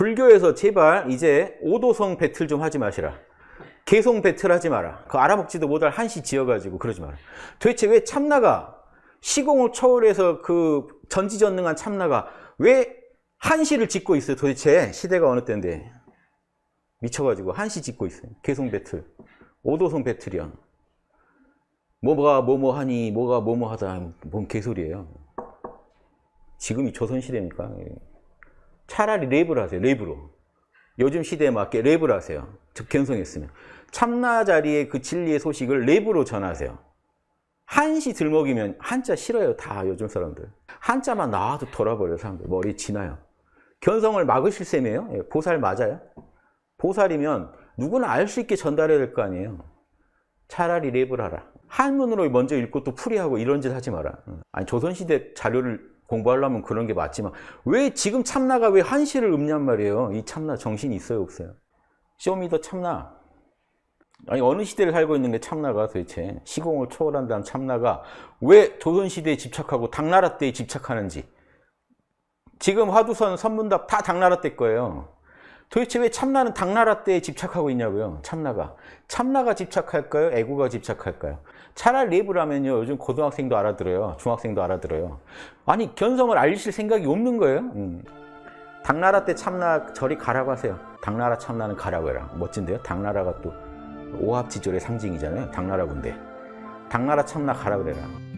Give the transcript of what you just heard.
불교에서 제발 이제 오도성 배틀 좀 하지 마시라. 개성 배틀 하지 마라. 그 알아먹지도 못할 한시 지어가지고 그러지 마라. 도대체 왜 참나가 시공을 초월해서 그 전지전능한 참나가 왜 한시를 짓고 있어요? 도대체 시대가 어느 때인데 미쳐가지고 한시 짓고 있어요. 개성 배틀, 오도성 배틀이야. 뭐가 뭐뭐하니, 뭐가 뭐뭐하다, 뭔 개소리예요. 지금이 조선시대입니까? 차라리 랩을 하세요. 랩으로. 요즘 시대에 맞게 랩을 하세요. 즉 견성했으면. 참나 자리에그 진리의 소식을 랩으로 전하세요. 한시 들먹이면 한자 싫어요. 다 요즘 사람들. 한자만 나와도 돌아버려요. 사람들. 머리 지나요. 견성을 막으실 셈이에요. 예, 보살 맞아요. 보살이면 누구나 알 수 있게 전달해야 될 거 아니에요. 차라리 랩을 하라. 한문으로 먼저 읽고 또 풀이하고 이런 짓 하지 마라. 아니 조선시대 자료를 공부하려면 그런 게 맞지만 왜 지금 참나가 왜 한시를 읊냔 말이에요. 이 참나 정신이 있어요 없어요? 쇼미더 참나. 아니 어느 시대를 살고 있는게 참나가 도대체 시공을 초월한다는 참나가 왜 조선시대에 집착하고 당나라 때에 집착하는지 지금 화두선 선문답 다 당나라 때 거예요. 도대체 왜 참나는 당나라때에 집착하고 있냐고요. 참나가. 참나가 집착할까요? 애고가 집착할까요? 차라리 랩을 하면요. 요즘 고등학생도 알아들어요. 중학생도 알아들어요. 아니 견성을 알리실 생각이 없는 거예요. 음. 당나라 때 참나 저리 가라고 하세요. 당나라 참나는 가라고 해라. 멋진데요. 당나라가 또 오합지졸의 상징이잖아요. 당나라 군대. 당나라 참나 가라 그래라.